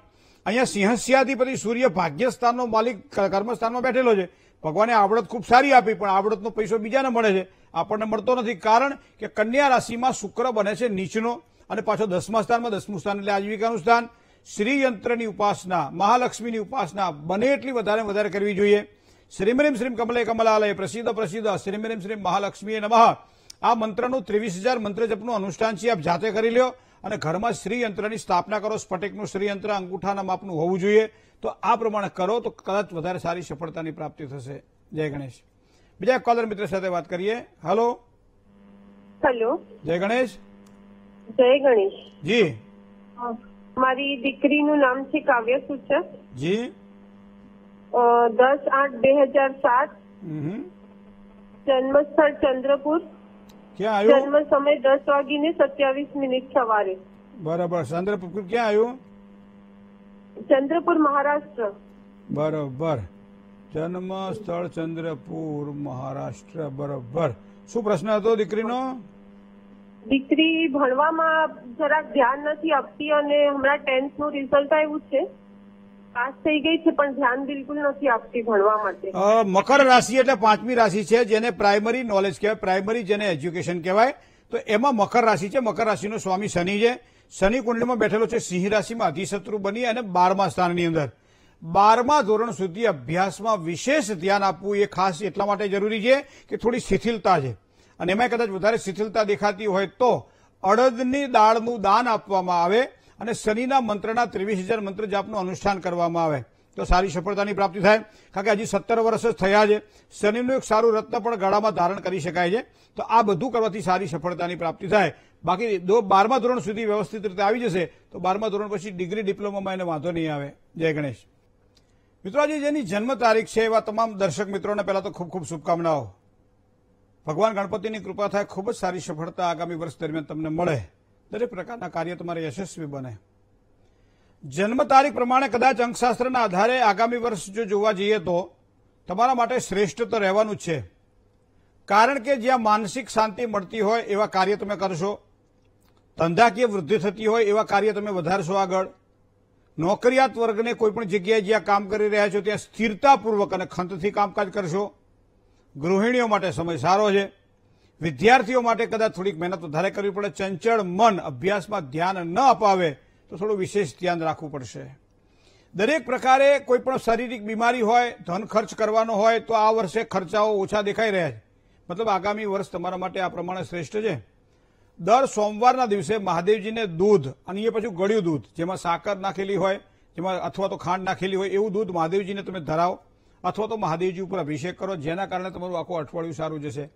અહીંયા સિંહસ્યાધિપતિ સૂર્ય ભાગ્યસ્થાનનો માલિક કર્મસ્થાનમાં બેઠેલો છે ભગવાને આવડત ખૂબ સારી આપી પણ આવડતનો પૈસો બીજાને મળે છે આપણને મળતો નથી કારણ કે કન્યા રાશિમાં શુક્ર બને છે નીચનો અને પાછો દસમા સ્થાનમાં દસમું સ્થાન એટલે આજીવિકાનું સ્થાન શ્રીયંત્રની ઉપાસના મહાલક્ષ્મીની ઉપાસના બને એટલી વધારે વધારે કરવી જોઈએ શ્રીમરીમ શ્રીમ કમલે કમલાલય પ્રસિદ્ધ પ્રસિદ્ધ શ્રીમરીમ શ્રીમ મહાલક્ષ્મીએ નમઃ આ મંત્રનું ત્રેવીસ હજાર મંત્ર અનુષ્ઠાન છે આપ જાતે કરી લ્યો અને ઘરમાં શ્રીયંત્રની સ્થાપના કરો સ્ફટિકનું શ્રીયંત્ર અંગૂઠાના માપનું હોવું જોઈએ તો આ પ્રમાણે કરો તો કદાચ વધારે સારી સફળતાની પ્રાપ્તિ થશે જય ગણેશ બીજા કોલર મિત્ર સાથે વાત કરીએ હલો હેલો જય ગણેશ જય ગણેશ જી મારી દીકરીનું નામ છે કાવ્ય સૂચક જી દસ આઠ બે હજાર સાત જન્મસ્થળ ચંદ્રપુર જન્મ સમય દસ વાગીને સત્યાવીસ મિનિટ સવારે બરાબર ચંદ્રપુર ક્યાં આવ્યું ચંદ્રપુર મહારાષ્ટ્ર બરોબર જન્મ સ્થળ ચંદ્રપુર મહારાષ્ટ્ર બરોબર શું પ્રશ્ન હતો દીકરીનો દીકરી ભણવામાં જરાક ધ્યાન નથી આપતી અને હમણાં ટેન્થ નું રિઝલ્ટ આવ્યું છે મકર રાશિ એટલે પાંચમી રાશિ છે જેને પ્રાઇમરી નોલેજ કહેવાય પ્રાઇમરી જેને એજ્યુકેશન કહેવાય તો એમાં મકર રાશિ છે મકર રાશિનો સ્વામી શનિ છે શનિ કુંડલીમાં બેઠેલો છે સિંહ રાશિમાં અધિશત્રુ બની અને બારમા સ્થાનની અંદર બારમા ધોરણ સુધી અભ્યાસમાં વિશેષ ધ્યાન આપવું એ ખાસ એટલા માટે જરૂરી છે કે થોડી શિથિલતા છે અને એમાં કદાચ વધારે શિથિલતા દેખાતી હોય તો અડદની દાળનું દાન આપવામાં આવે અને શનિના મંત્રના ત્રેવીસ હજાર મંત્ર જાપનું અનુષ્ઠાન કરવામાં આવે તો સારી સફળતાની પ્રાપ્તિ થાય કારણ કે હજી સત્તર વર્ષ જ થયા છે શનિનું એક સારું રત્ન પણ ગળામાં ધારણ કરી શકાય છે તો આ બધું કરવાથી સારી સફળતાની પ્રાપ્તિ થાય બાકી જો બારમા ધોરણ સુધી વ્યવસ્થિત રીતે આવી જશે તો બારમા ધોરણ પછી ડિગ્રી ડિપ્લોમામાં એને વાંધો નહીં આવે જય ગણેશ મિત્રો આજે જેની જન્મ તારીખ છે એવા તમામ દર્શક મિત્રોને પહેલા તો ખૂબ ખૂબ શુભકામનાઓ ભગવાન ગણપતિની કૃપા થાય ખૂબ જ સારી સફળતા આગામી વર્ષ દરમિયાન તમને મળે દરેક પ્રકારના કાર્ય તમારે યશસ્વી બને જન્મ તારીખ પ્રમાણે કદાચ અંકશાસ્ત્રના આધારે આગામી વર્ષ જો જોવા જઈએ તો તમારા માટે શ્રેષ્ઠ તો રહેવાનું છે કારણ કે જ્યાં માનસિક શાંતિ મળતી હોય એવા કાર્ય તમે કરશો ધંધાકીય વૃદ્ધિ થતી હોય એવા કાર્ય તમે વધારશો આગળ નોકરિયાત વર્ગને કોઈપણ જગ્યાએ જ્યાં કામ કરી રહ્યા છો ત્યાં સ્થિરતાપૂર્વક અને ખંતથી કામકાજ કરશો ગૃહિણીઓ માટે સમય સારો છે વિદ્યાર્થીઓ માટે કદાચ થોડીક મહેનત વધારે કરવી પડે ચંચળ મન અભ્યાસમાં ધ્યાન ન અપાવે તો થોડું વિશેષ ધ્યાન રાખવું પડશે દરેક પ્રકારે કોઈ પણ શારીરિક બીમારી હોય ધન ખર્ચ કરવાનો હોય તો આ વર્ષે ખર્ચાઓ ઓછા દેખાઈ રહ્યા છે મતલબ આગામી વર્ષ તમારા માટે આ પ્રમાણે શ્રેષ્ઠ છે દર સોમવારના દિવસે મહાદેવજીને દૂધ અને એ પછી ગળ્યું દૂધ જેમાં સાકર નાખેલી હોય જેમાં અથવા તો ખાંડ નાખેલી હોય એવું દૂધ મહાદેવજીને તમે ધરાવો અથવા તો મહાદેવજી ઉપર અભિષેક કરો જેના કારણે તમારું આખું અઠવાડિયું સારું જશે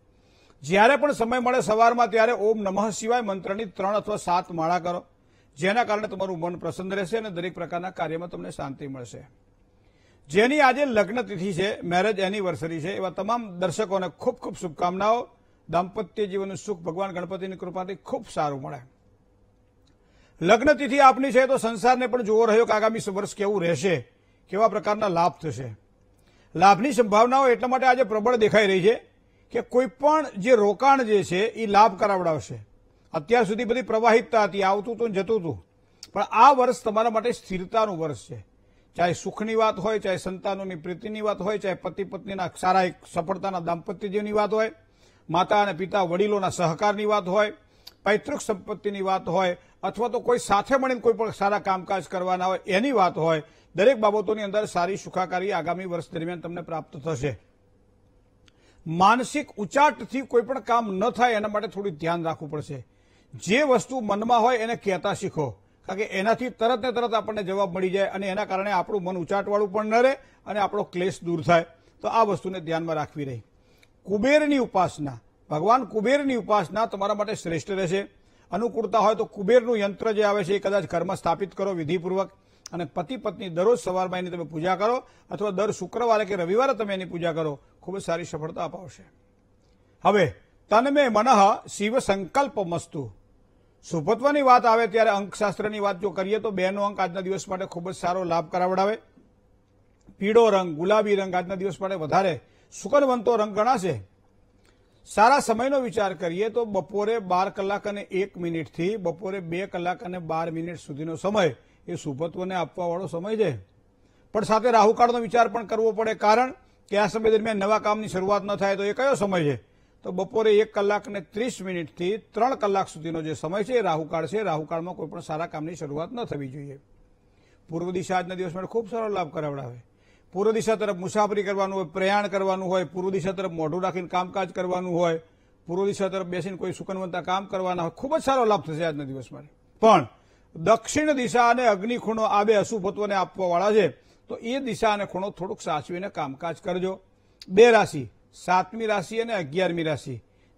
જ્યારે પણ સમય મળે સવારમાં ત્યારે ઓમ નમઃ શિવાય મંત્રની ત્રણ અથવા સાત માળા કરો જેના કારણે તમારું મન પ્રસન્ન રહેશે અને દરેક પ્રકારના કાર્યમાં તમને શાંતિ મળશે જેની આજે લગ્ન તિથિ છે મેરેજ એનિવર્સરી છે એવા તમામ દર્શકોને ખૂબ ખૂબ શુભકામનાઓ દાંપત્ય જીવનનું સુખ ભગવાન ગણપતિની કૃપાથી ખૂબ સારું મળે લગ્ન તિથિ આપની છે તો સંસારને પણ જોવો રહ્યો કે આગામી વર્ષ કેવું રહેશે કેવા પ્રકારના લાભ થશે લાભની સંભાવનાઓ એટલા માટે આજે પ્રબળ દેખાઈ રહી છે કે કોઈ પણ જે રોકાણ જે છે એ લાભ કરાવડાવશે અત્યાર સુધી બધી પ્રવાહિતતા હતી આવતું હતું જતું હતું પણ આ વર્ષ તમારા માટે સ્થિરતાનું વર્ષ છે ચાહે સુખની વાત હોય ચાહે સંતાનોની પ્રીતિની વાત હોય ચાહે પતિ પત્નીના સારા એક સફળતાના દાંપત્યજીવની વાત હોય માતા અને પિતા વડીલોના સહકારની વાત હોય પૈતૃક સંપત્તિની વાત હોય અથવા તો કોઈ સાથે મળીને કોઈ પણ સારા કામકાજ કરવાના હોય એની વાત હોય દરેક બાબતોની અંદર સારી સુખાકારી આગામી વર્ષ દરમિયાન તમને પ્રાપ્ત થશે માનસિક ઉચાટથી કોઈ પણ કામ ન થાય એના માટે થોડું ધ્યાન રાખવું પડશે જે વસ્તુ મનમાં હોય એને કહેતા શીખો કારણ કે એનાથી તરત ને તરત આપણને જવાબ મળી જાય અને એના કારણે આપણું મન ઉચાટવાળું પણ ન રહે અને આપણો ક્લેશ દૂર થાય તો આ વસ્તુને ધ્યાનમાં રાખવી રહી કુબેરની ઉપાસના ભગવાન કુબેરની ઉપાસના તમારા માટે શ્રેષ્ઠ રહેશે અનુકૂળતા હોય તો કુબેરનું યંત્ર જે આવે છે એ કદાચ ઘરમાં સ્થાપિત કરો વિધિપૂર્વક અને પતિ પત્ની દરરોજ સવારમાં એની તમે પૂજા કરો અથવા દર શુક્રવારે કે રવિવારે તમે એની પૂજા કરો ખૂબ જ સારી સફળતા અપાવશે હવે તનમે મનઃ શિવ સંકલ્પ મસ્તુ સુપત્વની વાત આવે ત્યારે અંકશાસ્ત્રની વાત જો કરીએ તો બેનો અંક આજના દિવસ માટે ખૂબ જ સારો લાભ કરાવડાવે પીળો રંગ ગુલાબી રંગ આજના દિવસ માટે વધારે સુકનવંતો રંગ ગણાશે સારા સમયનો વિચાર કરીએ તો બપોરે બાર કલાક અને એક મિનિટથી બપોરે બે કલાક અને બાર મિનિટ સુધીનો સમય એ સુપત્વને આપવાવાળો સમય છે પણ સાથે રાહુકાળનો વિચાર પણ કરવો પડે કારણ કે આ સમય દરમિયાન નવા કામની શરૂઆત ન થાય તો એ કયો સમય છે તો બપોરે એક કલાક ને ત્રીસ મિનિટથી ત્રણ કલાક સુધીનો જે સમય છે એ રાહુકાળ છે રાહુકાળમાં કોઈ પણ સારા કામની શરૂઆત ન થવી જોઈએ પૂર્વ દિશા આજના દિવસ માટે ખૂબ સારો લાભ કરાવડાવે પૂર્વ દિશા તરફ મુસાફરી કરવાનું હોય પ્રયાણ કરવાનું હોય પૂર્વ દિશા તરફ મોઢું રાખીને કામકાજ કરવાનું હોય પૂર્વ દિશા તરફ બેસીને કોઈ સુકનવંતા કામ કરવાના હોય ખૂબ જ સારો લાભ થશે આજના દિવસ માટે પણ દક્ષિણ દિશા અને અગ્નિખૂણો આ બે અશુભત્વને આપવાવાળા છે તો એ દિશા અને ખૂણો થોડુંક સાચવીને કામકાજ કરજો બે રાશિ સાતમી રાશિ અને અગિયારમી રાશિ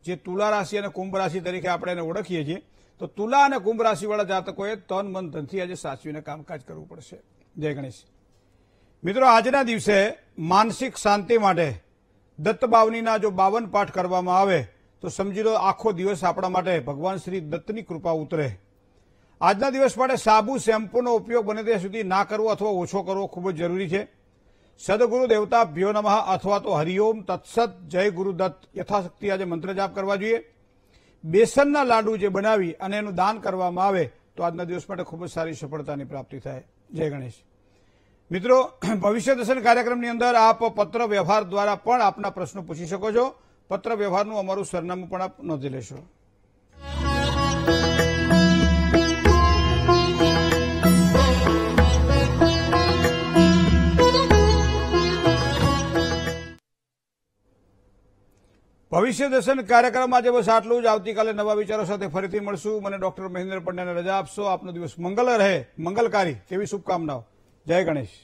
જે તુલા રાશિ અને કુંભ રાશિ તરીકે આપણે એને ઓળખીએ છીએ તો તુલા અને કુંભ રાશિવાળા જાતકોએ તન મન ધનથી આજે સાચવીને કામકાજ કરવું પડશે જય ગણેશ મિત્રો આજના દિવસે માનસિક શાંતિ માટે દત્ત બાવનીના જો બાવન પાઠ કરવામાં આવે તો સમજી લો આખો દિવસ આપણા માટે ભગવાન શ્રી દત્તની કૃપા ઉતરે આજના દિવસ માટે સાબુ શેમ્પૂનો ઉપયોગ બને ત્યાં સુધી ના કરવો અથવા ઓછો કરવો ખૂબ જ જરૂરી છે સદગુરુ દેવતા ભ્યો નમઃ અથવા તો હરિઓમ તત્સત જય ગુરુદત્ત યથાશક્તિ આજે મંત્ર જાપ કરવા જોઈએ બેસનના લાડુ જે બનાવી અને એનું દાન કરવામાં આવે તો આજના દિવસ માટે ખૂબ જ સારી સફળતાની પ્રાપ્તિ થાય જય ગણેશ મિત્રો ભવિષ્ય દર્શન કાર્યક્રમની અંદર આપ પત્ર વ્યવહાર દ્વારા પણ આપના પ્રશ્નો પૂછી શકો છો પત્ર વ્યવહારનું અમારું સરનામું પણ આપ નોંધી લેશો ભવિષ્ય દર્શન કાર્યક્રમ આજે બસ આટલું જ આવતીકાલે નવા વિચારો સાથે ફરીથી મળશું મને ડોક્ટર મહેન્દ્ર પંડ્યાને રજા આપશો આપનો દિવસ મંગલ રહે મંગલકારી તેવી શુભકામનાઓ જય ગણેશ